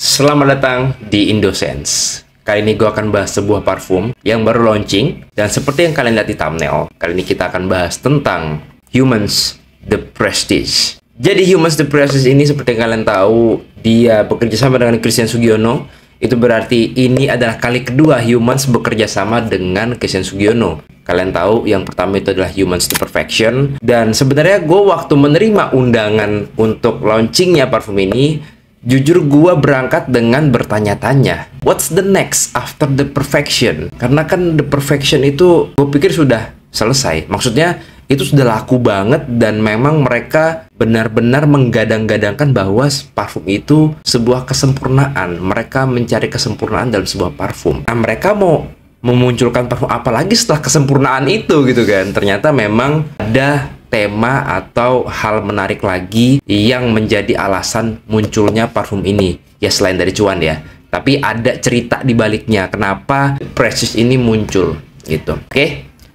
Selamat datang di Indosense. Kali ini gue akan bahas sebuah parfum yang baru launching dan seperti yang kalian lihat di thumbnail, kali ini kita akan bahas tentang Humans The Prestige. Jadi Humans The Prestige ini seperti yang kalian tahu, dia bekerja sama dengan Christian Sugiono. Itu berarti ini adalah kali kedua Humans bekerja sama dengan Christian Sugiono. Kalian tahu yang pertama itu adalah Humans the Perfection dan sebenarnya gue waktu menerima undangan untuk launchingnya parfum ini Jujur gue berangkat dengan bertanya-tanya, what's the next after the perfection? Karena kan the perfection itu gue pikir sudah selesai. Maksudnya itu sudah laku banget dan memang mereka benar-benar menggadang-gadangkan bahwa parfum itu sebuah kesempurnaan. Mereka mencari kesempurnaan dalam sebuah parfum. Nah, mereka mau memunculkan parfum apa lagi setelah kesempurnaan itu gitu kan. Ternyata memang ada tema atau hal menarik lagi yang menjadi alasan munculnya parfum ini ya selain dari cuan ya tapi ada cerita di baliknya kenapa Precious ini muncul gitu oke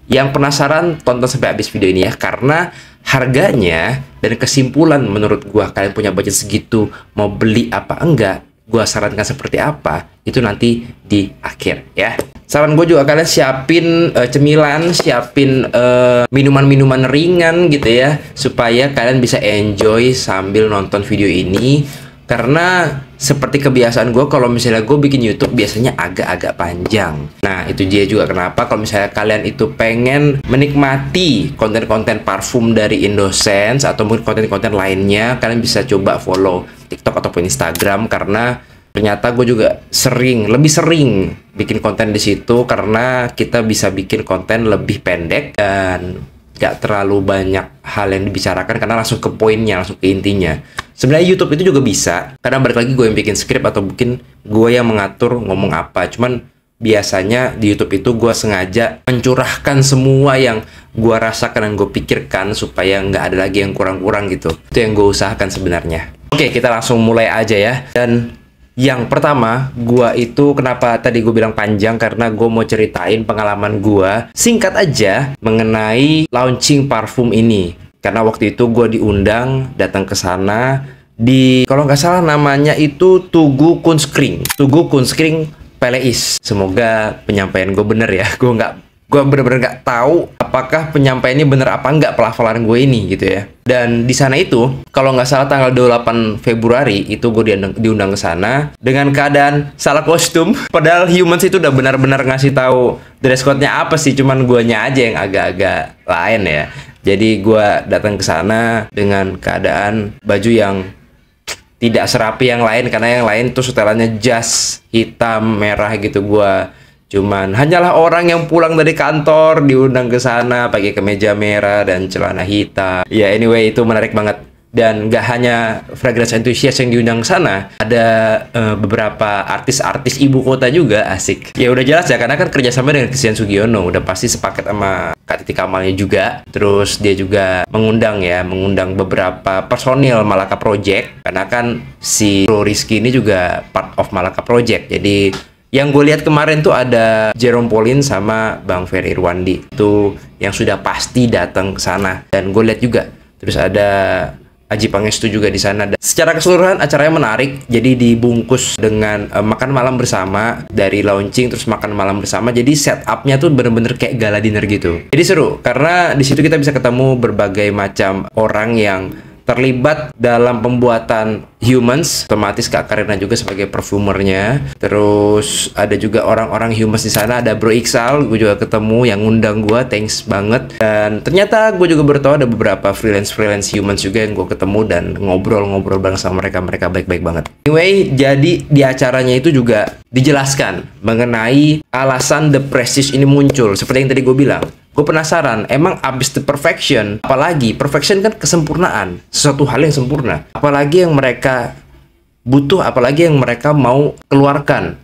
yang penasaran tonton sampai habis video ini ya karena harganya dan kesimpulan menurut gua kalian punya budget segitu mau beli apa enggak gue sarankan seperti apa itu nanti di akhir ya saran gue juga kalian siapin uh, cemilan, siapin eh, minuman-minuman uh, ringan gitu ya supaya kalian bisa enjoy sambil nonton video ini karena seperti kebiasaan gue kalau misalnya gue bikin YouTube biasanya agak-agak panjang. Nah itu dia juga kenapa kalau misalnya kalian itu pengen menikmati konten-konten parfum dari Indosense atau mungkin konten-konten lainnya, kalian bisa coba follow TikTok ataupun Instagram karena ternyata gue juga sering, lebih sering bikin konten di situ karena kita bisa bikin konten lebih pendek dan gak terlalu banyak hal yang dibicarakan karena langsung ke poinnya, langsung ke intinya. Sebenarnya YouTube itu juga bisa. karena balik lagi gue yang bikin skrip atau mungkin gue yang mengatur ngomong apa. Cuman biasanya di YouTube itu gue sengaja mencurahkan semua yang gue rasakan dan gue pikirkan supaya nggak ada lagi yang kurang-kurang gitu. Itu yang gue usahakan sebenarnya. Oke, kita langsung mulai aja ya. Dan yang pertama, gue itu kenapa tadi gue bilang panjang karena gue mau ceritain pengalaman gue. singkat aja mengenai launching parfum ini. Karena waktu itu gue diundang datang ke sana di kalau nggak salah namanya itu Tugu Kunskring, Tugu Kunskring Peleis. Semoga penyampaian gue bener ya. Gue nggak gue bener-bener nggak tahu apakah penyampaian ini bener apa nggak pelafalan gue ini gitu ya. Dan di sana itu, kalau nggak salah tanggal 28 Februari, itu gue diundang, diundang ke sana dengan keadaan salah kostum. Padahal Humans itu udah benar-benar ngasih tahu dress code-nya apa sih, cuman guanya aja yang agak-agak lain ya. Jadi gue datang ke sana dengan keadaan baju yang tidak serapi yang lain karena yang lain tuh setelannya jas hitam merah gitu gue cuman hanyalah orang yang pulang dari kantor diundang ke sana pakai kemeja merah dan celana hitam ya yeah, anyway itu menarik banget dan gak hanya fragrance enthusiast yang diundang sana ada uh, beberapa artis-artis ibu kota juga asik ya udah jelas ya karena kan kerjasama dengan Christian Sugiono udah pasti sepaket sama Kak Titi Kamalnya juga terus dia juga mengundang ya mengundang beberapa personil Malaka Project karena kan si Bro Rizky ini juga part of Malaka Project jadi yang gue lihat kemarin tuh ada Jerome Pauline sama Bang Ferry Irwandi itu yang sudah pasti datang ke sana dan gue lihat juga terus ada Aji Pangestu juga di sana. Dan secara keseluruhan acaranya menarik, jadi dibungkus dengan uh, makan malam bersama dari launching terus makan malam bersama. Jadi setupnya tuh bener-bener kayak gala dinner gitu. Jadi seru karena di situ kita bisa ketemu berbagai macam orang yang terlibat dalam pembuatan humans otomatis Kak Karina juga sebagai perfumernya terus ada juga orang-orang humans di sana ada Bro Iksal gue juga ketemu yang ngundang gue thanks banget dan ternyata gue juga bertau ada beberapa freelance freelance humans juga yang gue ketemu dan ngobrol-ngobrol bareng sama mereka mereka baik-baik banget anyway jadi di acaranya itu juga dijelaskan mengenai alasan The Prestige ini muncul seperti yang tadi gue bilang Gue penasaran, emang abis the perfection, apalagi perfection kan kesempurnaan, sesuatu hal yang sempurna. Apalagi yang mereka butuh, apalagi yang mereka mau keluarkan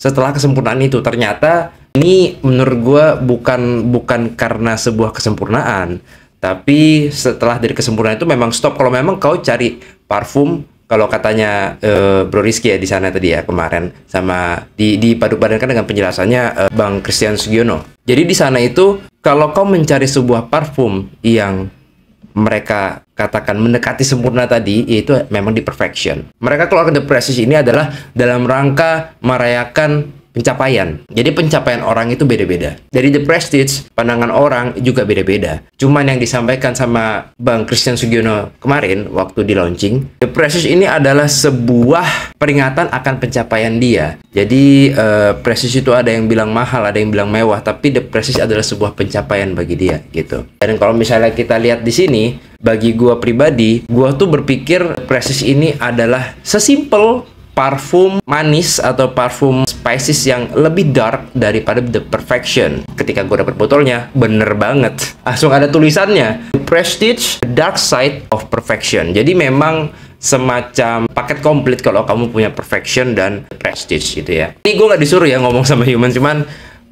setelah kesempurnaan itu. Ternyata ini menurut gue bukan bukan karena sebuah kesempurnaan, tapi setelah dari kesempurnaan itu memang stop. Kalau memang kau cari parfum kalau katanya uh, Bro Rizky ya di sana tadi ya kemarin sama di dipadupadankan dengan penjelasannya uh, Bang Christian Sugiono. Jadi di sana itu kalau kau mencari sebuah parfum yang mereka katakan mendekati sempurna tadi yaitu memang di perfection. Mereka keluarkan the Precious ini adalah dalam rangka merayakan pencapaian. Jadi pencapaian orang itu beda-beda. Dari The Prestige, pandangan orang juga beda-beda. Cuman yang disampaikan sama Bang Christian Sugiono kemarin waktu di launching, The Prestige ini adalah sebuah peringatan akan pencapaian dia. Jadi uh, Prestige itu ada yang bilang mahal, ada yang bilang mewah, tapi The Prestige adalah sebuah pencapaian bagi dia gitu. Dan kalau misalnya kita lihat di sini, bagi gua pribadi, gua tuh berpikir Prestige ini adalah sesimpel parfum manis atau parfum spices yang lebih dark daripada The Perfection. Ketika gue dapet botolnya, bener banget. Langsung ada tulisannya, The Prestige, The Dark Side of Perfection. Jadi memang semacam paket komplit kalau kamu punya Perfection dan Prestige gitu ya. Ini gue nggak disuruh ya ngomong sama Human, cuman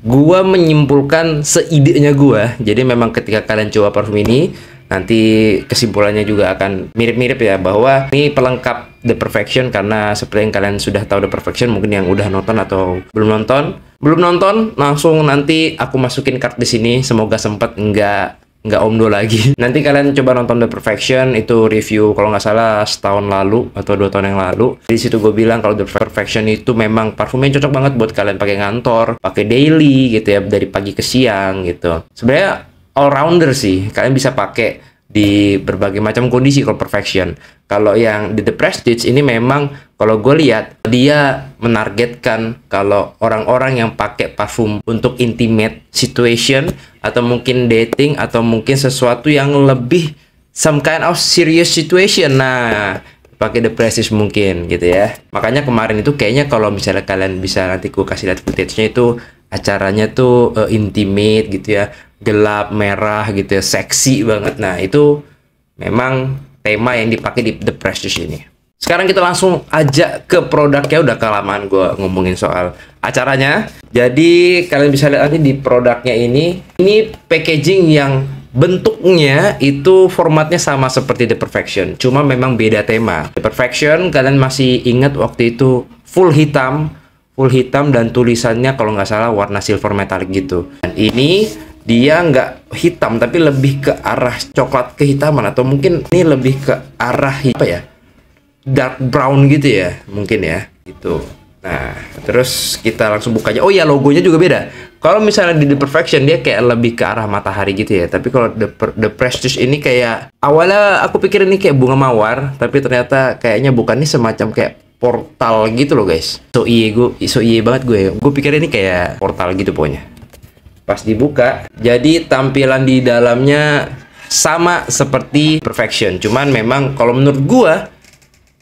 gue menyimpulkan seidenya gue. Jadi memang ketika kalian coba parfum ini, nanti kesimpulannya juga akan mirip-mirip ya bahwa ini pelengkap The Perfection karena seperti yang kalian sudah tahu The Perfection mungkin yang udah nonton atau belum nonton belum nonton langsung nanti aku masukin card di sini semoga sempat enggak nggak omdo lagi. Nanti kalian coba nonton The Perfection itu review kalau nggak salah setahun lalu atau dua tahun yang lalu. Di situ gue bilang kalau The Perfection itu memang parfumnya cocok banget buat kalian pakai ngantor, pakai daily gitu ya dari pagi ke siang gitu. Sebenarnya all rounder sih. Kalian bisa pakai di berbagai macam kondisi kalau perfection. Kalau yang di The Prestige ini memang kalau gue lihat dia menargetkan kalau orang-orang yang pakai parfum untuk intimate situation atau mungkin dating atau mungkin sesuatu yang lebih some kind of serious situation. Nah, pakai The Prestige mungkin gitu ya. Makanya kemarin itu kayaknya kalau misalnya kalian bisa nanti gue kasih lihat footage-nya itu acaranya tuh uh, intimate gitu ya gelap merah gitu ya seksi banget nah itu memang tema yang dipakai di The precious ini sekarang kita langsung ajak ke produknya udah kelamaan gue ngomongin soal acaranya jadi kalian bisa lihat nanti di produknya ini ini packaging yang bentuknya itu formatnya sama seperti The Perfection cuma memang beda tema The Perfection kalian masih ingat waktu itu full hitam full hitam dan tulisannya kalau nggak salah warna silver metalik gitu dan ini dia nggak hitam tapi lebih ke arah coklat kehitaman atau mungkin ini lebih ke arah apa ya dark brown gitu ya mungkin ya gitu nah terus kita langsung bukanya oh ya logonya juga beda kalau misalnya di The Perfection dia kayak lebih ke arah matahari gitu ya tapi kalau The, The Prestige ini kayak awalnya aku pikir ini kayak bunga mawar tapi ternyata kayaknya bukan ini semacam kayak portal gitu loh guys so iye gue so iye banget gue ya. gue pikir ini kayak portal gitu pokoknya Pas dibuka, jadi tampilan di dalamnya sama seperti Perfection. Cuman memang kalau menurut gua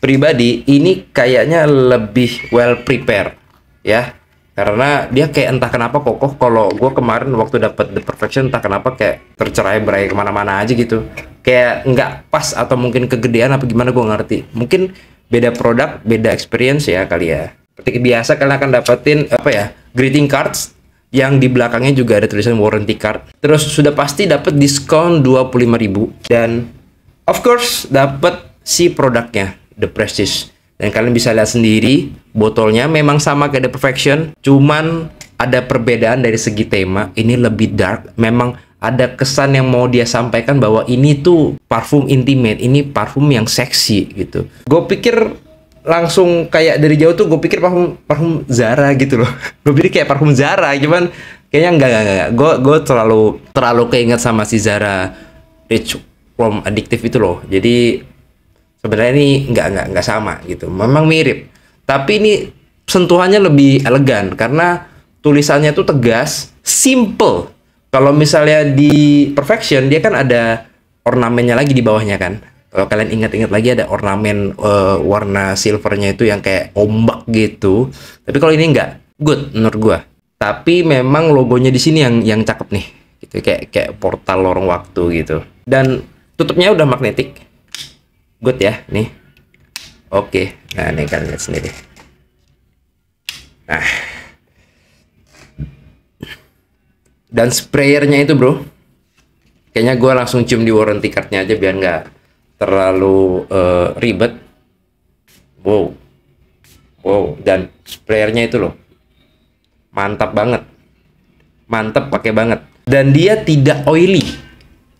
pribadi ini kayaknya lebih well prepared ya. Karena dia kayak entah kenapa kokoh kalau gua kemarin waktu dapat The Perfection entah kenapa kayak tercerai berai kemana-mana aja gitu. Kayak nggak pas atau mungkin kegedean apa gimana gua ngerti. Mungkin beda produk, beda experience ya kali ya. Seperti biasa kalian akan dapetin apa ya? Greeting cards yang di belakangnya juga ada tulisan warranty card. Terus sudah pasti dapat diskon 25.000 dan of course dapat si produknya The Prestige. Dan kalian bisa lihat sendiri botolnya memang sama kayak The Perfection, cuman ada perbedaan dari segi tema. Ini lebih dark, memang ada kesan yang mau dia sampaikan bahwa ini tuh parfum intimate, ini parfum yang seksi gitu. Gue pikir langsung kayak dari jauh tuh gue pikir parfum parfum Zara gitu loh gue pikir kayak parfum Zara cuman kayaknya enggak enggak enggak gue gue terlalu terlalu keinget sama si Zara Rich from Addictive itu loh jadi sebenarnya ini enggak enggak enggak sama gitu memang mirip tapi ini sentuhannya lebih elegan karena tulisannya tuh tegas simple kalau misalnya di perfection dia kan ada ornamennya lagi di bawahnya kan kalau eh, kalian ingat-ingat lagi ada ornamen uh, warna silvernya itu yang kayak ombak gitu tapi kalau ini enggak good menurut gua tapi memang logonya di sini yang yang cakep nih gitu kayak kayak portal lorong waktu gitu dan tutupnya udah magnetik good ya nih oke okay. nah ini kalian lihat sendiri nah dan sprayernya itu bro kayaknya gua langsung cium di warranty cardnya aja biar nggak terlalu uh, ribet wow wow dan sprayernya itu loh mantap banget mantap pakai banget dan dia tidak oily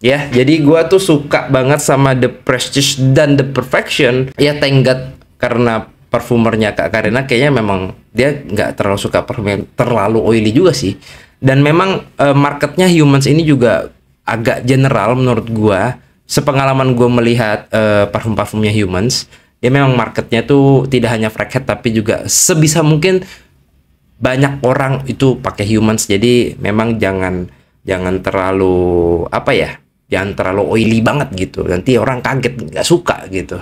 ya jadi gua tuh suka banget sama the prestige dan the perfection ya tenggat karena perfumernya kak Karina kayaknya memang dia nggak terlalu suka permen terlalu oily juga sih dan memang uh, marketnya humans ini juga agak general menurut gua sepengalaman gue melihat uh, parfum-parfumnya humans ya memang marketnya tuh tidak hanya fraghead tapi juga sebisa mungkin banyak orang itu pakai humans jadi memang jangan jangan terlalu apa ya jangan terlalu oily banget gitu nanti orang kaget nggak suka gitu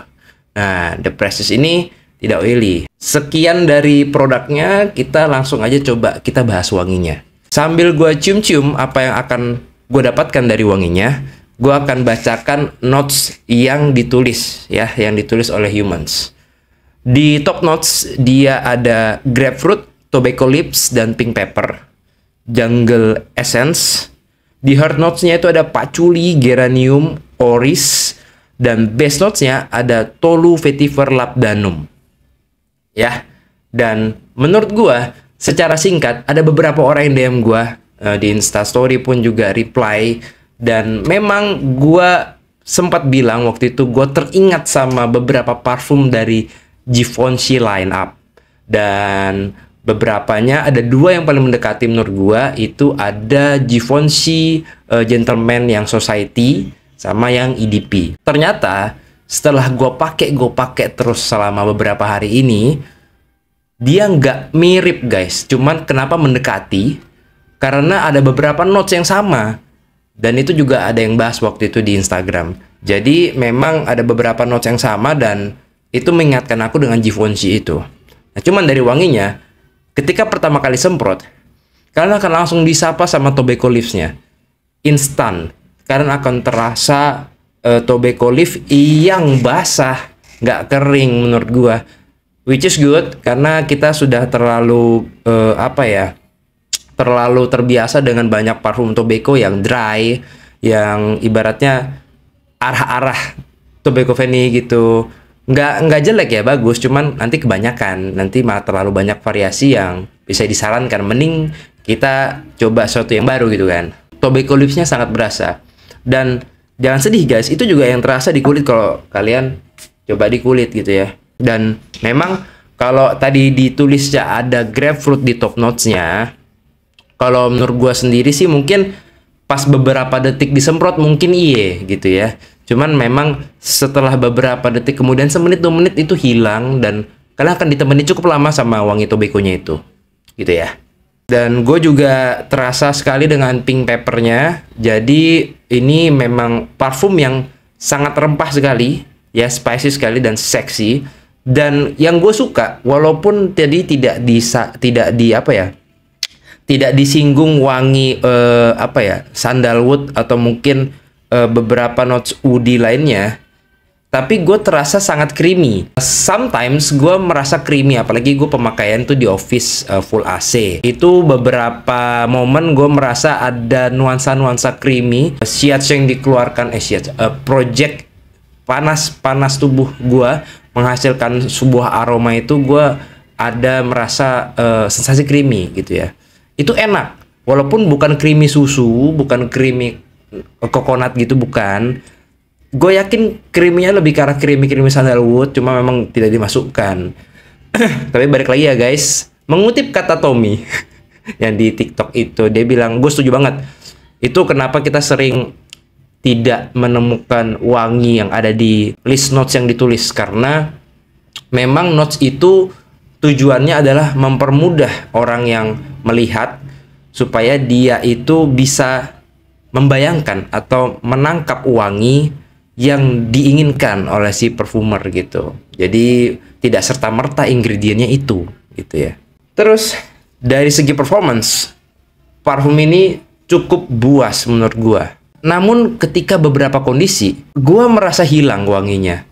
nah the precious ini tidak oily sekian dari produknya kita langsung aja coba kita bahas wanginya sambil gue cium-cium apa yang akan gue dapatkan dari wanginya gue akan bacakan notes yang ditulis ya, yang ditulis oleh humans. Di top notes dia ada grapefruit, tobacco leaves dan pink pepper, jungle essence. Di hard notes-nya itu ada patchouli, geranium, oris, dan base notes-nya ada tolu vetiver labdanum. Ya. Dan menurut gue secara singkat ada beberapa orang yang DM gue eh, di Insta story pun juga reply dan memang gue sempat bilang waktu itu gue teringat sama beberapa parfum dari Givenchy line up dan beberapanya ada dua yang paling mendekati menurut gue itu ada Givenchy uh, Gentleman yang Society sama yang EDP. Ternyata setelah gue pakai gue pakai terus selama beberapa hari ini dia nggak mirip guys, cuman kenapa mendekati? Karena ada beberapa notes yang sama. Dan itu juga ada yang bahas waktu itu di Instagram. Jadi memang ada beberapa notes yang sama dan itu mengingatkan aku dengan Givenchy itu. Nah, cuman dari wanginya, ketika pertama kali semprot, kalian akan langsung disapa sama tobacco leaves-nya. Instan. Kalian akan terasa uh, tobacco leaf yang basah, nggak kering menurut gua. Which is good karena kita sudah terlalu uh, apa ya? terlalu terbiasa dengan banyak parfum tobacco yang dry yang ibaratnya arah-arah tobacco Fanny gitu nggak nggak jelek ya bagus cuman nanti kebanyakan nanti malah terlalu banyak variasi yang bisa disarankan mending kita coba sesuatu yang baru gitu kan tobacco lipsnya sangat berasa dan jangan sedih guys itu juga yang terasa di kulit kalau kalian coba di kulit gitu ya dan memang kalau tadi ditulis ya ada grapefruit di top notes-nya kalau menurut gue sendiri sih mungkin pas beberapa detik disemprot mungkin iye gitu ya. Cuman memang setelah beberapa detik kemudian semenit dua menit itu hilang dan kalian akan ditemani cukup lama sama wangi tobekonya itu. Gitu ya. Dan gue juga terasa sekali dengan pink papernya. Jadi ini memang parfum yang sangat rempah sekali, ya spicy sekali dan seksi. Dan yang gue suka, walaupun tadi tidak bisa tidak di apa ya, tidak disinggung wangi uh, apa ya sandalwood atau mungkin uh, beberapa notes woody lainnya tapi gue terasa sangat creamy sometimes gue merasa creamy apalagi gue pemakaian tuh di office uh, full AC itu beberapa momen gue merasa ada nuansa-nuansa creamy siat yang dikeluarkan eh siat uh, project panas-panas tubuh gue menghasilkan sebuah aroma itu gue ada merasa uh, sensasi creamy gitu ya itu enak walaupun bukan creamy susu bukan creamy coconut gitu bukan gue yakin creamy-nya lebih ke arah creamy creamy sandalwood cuma memang tidak dimasukkan tapi balik lagi ya guys mengutip kata Tommy yang di TikTok itu dia bilang gue setuju banget itu kenapa kita sering tidak menemukan wangi yang ada di list notes yang ditulis karena memang notes itu tujuannya adalah mempermudah orang yang melihat supaya dia itu bisa membayangkan atau menangkap wangi yang diinginkan oleh si perfumer gitu. Jadi tidak serta merta ingredientnya itu gitu ya. Terus dari segi performance, parfum ini cukup buas menurut gua. Namun ketika beberapa kondisi, gua merasa hilang wanginya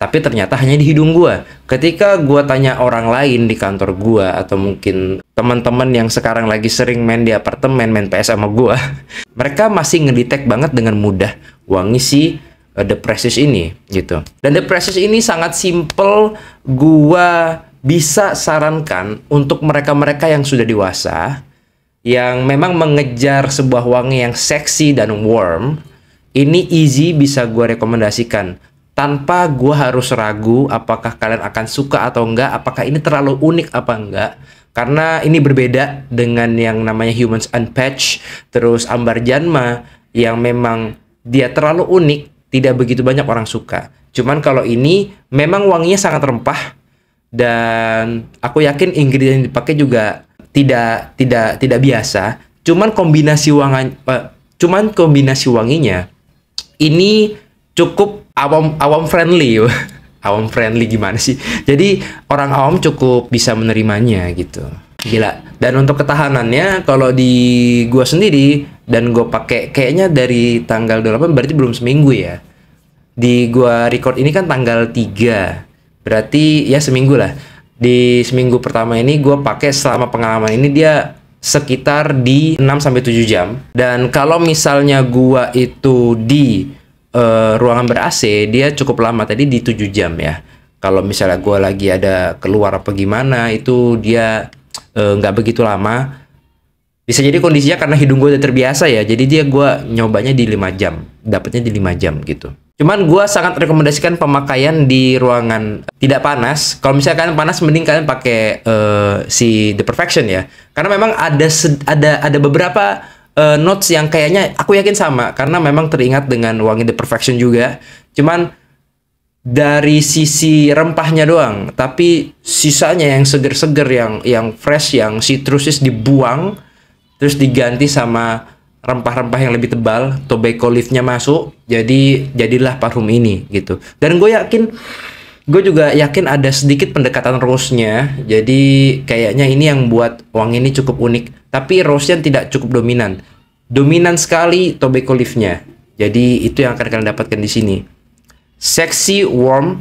tapi ternyata hanya di hidung gua. Ketika gua tanya orang lain di kantor gua atau mungkin teman-teman yang sekarang lagi sering main di apartemen main PS sama gua, mereka masih ngedetect banget dengan mudah wangi si uh, depresis eh, ini gitu. Dan depresis ini sangat simple gua bisa sarankan untuk mereka-mereka yang sudah dewasa yang memang mengejar sebuah wangi yang seksi dan warm ini easy bisa gue rekomendasikan tanpa gue harus ragu apakah kalian akan suka atau enggak, apakah ini terlalu unik apa enggak. Karena ini berbeda dengan yang namanya Humans Unpatched, terus Ambar Janma, yang memang dia terlalu unik, tidak begitu banyak orang suka. Cuman kalau ini memang wanginya sangat rempah, dan aku yakin ingredient yang dipakai juga tidak tidak tidak biasa. Cuman kombinasi wangan, eh, cuman kombinasi wanginya ini cukup awam awam friendly awam friendly gimana sih jadi orang awam cukup bisa menerimanya gitu gila dan untuk ketahanannya kalau di gua sendiri dan gua pakai kayaknya dari tanggal 28 berarti belum seminggu ya di gua record ini kan tanggal 3 berarti ya seminggu lah di seminggu pertama ini gua pakai selama pengalaman ini dia sekitar di 6 sampai 7 jam dan kalau misalnya gua itu di uh, ruangan ber AC dia cukup lama tadi di 7 jam ya. Kalau misalnya gue lagi ada keluar apa gimana itu dia eh, nggak uh, begitu lama. Bisa jadi kondisinya karena hidung gue udah terbiasa ya. Jadi dia gue nyobanya di 5 jam, dapatnya di 5 jam gitu. Cuman gue sangat rekomendasikan pemakaian di ruangan tidak panas. Kalau misalnya kalian panas, mending kalian pakai uh, si The Perfection ya. Karena memang ada ada ada beberapa uh, notes yang kayaknya aku yakin sama karena memang teringat dengan Wangi the Perfection juga. Cuman dari sisi rempahnya doang, tapi sisanya yang seger-seger yang yang fresh yang citrusis dibuang terus diganti sama rempah-rempah yang lebih tebal, tobacco leafnya masuk. Jadi jadilah parfum ini gitu. Dan gue yakin gue juga yakin ada sedikit pendekatan rose-nya. Jadi kayaknya ini yang buat wangi ini cukup unik. Tapi rose-nya tidak cukup dominan. Dominan sekali tobacco leaf-nya. Jadi itu yang akan kalian dapatkan di sini. Sexy, warm,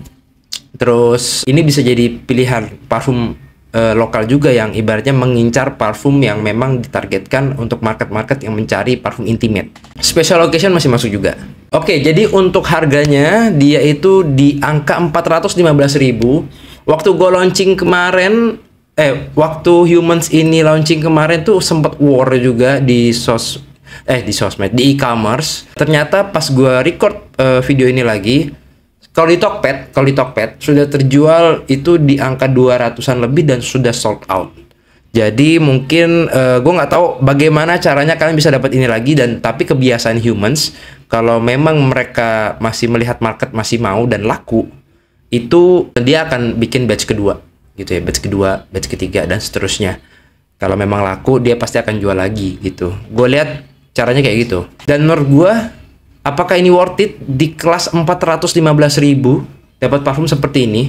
terus ini bisa jadi pilihan parfum uh, lokal juga yang ibaratnya mengincar parfum yang memang ditargetkan untuk market-market yang mencari parfum intimate. Special location masih masuk juga. Oke, jadi untuk harganya dia itu di angka 415.000. Waktu gue launching kemarin eh waktu humans ini launching kemarin tuh sempat war juga di sos eh di sosmed, di e-commerce. Ternyata pas gue record uh, video ini lagi kalau di Tokped, kalau di Tokped sudah terjual itu di angka 200-an lebih dan sudah sold out. Jadi mungkin uh, eh, gue nggak tahu bagaimana caranya kalian bisa dapat ini lagi dan tapi kebiasaan humans kalau memang mereka masih melihat market masih mau dan laku itu dia akan bikin batch kedua gitu ya batch kedua batch ketiga dan seterusnya kalau memang laku dia pasti akan jual lagi gitu gue lihat caranya kayak gitu dan menurut gue Apakah ini worth it di kelas 415.000 dapat parfum seperti ini?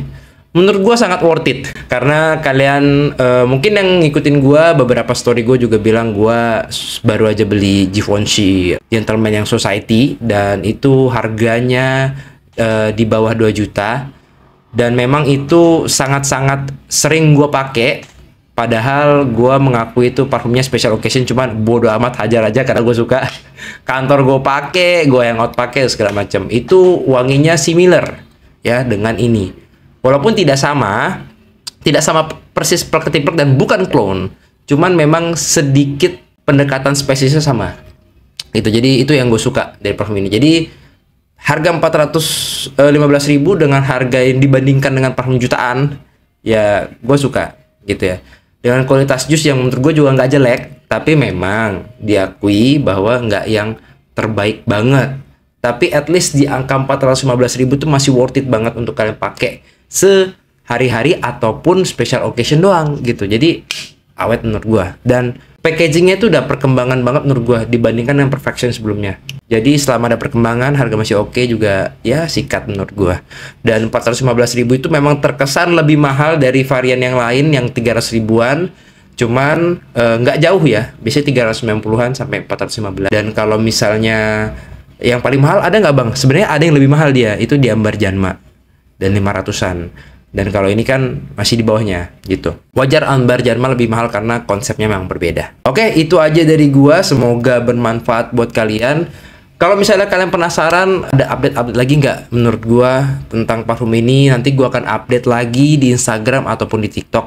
Menurut gua sangat worth it karena kalian uh, mungkin yang ngikutin gua beberapa story gua juga bilang gua baru aja beli Givenchy Gentleman yang Society dan itu harganya uh, di bawah 2 juta dan memang itu sangat-sangat sering gua pakai Padahal gue mengakui itu parfumnya special occasion cuman bodo amat hajar aja karena gue suka kantor gue pake, gue yang out pake segala macam. Itu wanginya similar ya dengan ini. Walaupun tidak sama, tidak sama persis perketipek dan bukan clone, cuman memang sedikit pendekatan spesiesnya sama. Itu jadi itu yang gue suka dari parfum ini. Jadi harga 415.000 eh, dengan harga yang dibandingkan dengan parfum jutaan ya gue suka gitu ya dengan kualitas jus yang menurut gue juga nggak jelek tapi memang diakui bahwa nggak yang terbaik banget tapi at least di angka 415 ribu itu masih worth it banget untuk kalian pakai sehari-hari ataupun special occasion doang gitu jadi awet menurut gue dan packagingnya itu udah perkembangan banget menurut gue dibandingkan yang perfection sebelumnya jadi selama ada perkembangan harga masih oke okay juga ya sikat menurut gue dan 415 ribu itu memang terkesan lebih mahal dari varian yang lain yang 300 ribuan cuman eh, nggak e, jauh ya biasanya 390-an sampai 415 dan kalau misalnya yang paling mahal ada nggak bang sebenarnya ada yang lebih mahal dia itu di ambar janma dan 500-an dan kalau ini kan masih di bawahnya gitu. Wajar Anbar Jarma lebih mahal karena konsepnya memang berbeda. Oke, itu aja dari gua. Semoga bermanfaat buat kalian. Kalau misalnya kalian penasaran ada update-update lagi nggak menurut gua tentang parfum ini, nanti gua akan update lagi di Instagram ataupun di TikTok.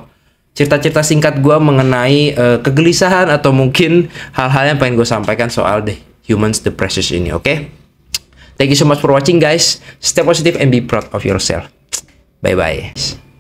Cerita-cerita singkat gua mengenai uh, kegelisahan atau mungkin hal-hal yang pengen gue sampaikan soal the humans the precious ini, oke? Okay? Thank you so much for watching guys. Stay positive and be proud of yourself. Bye-bye.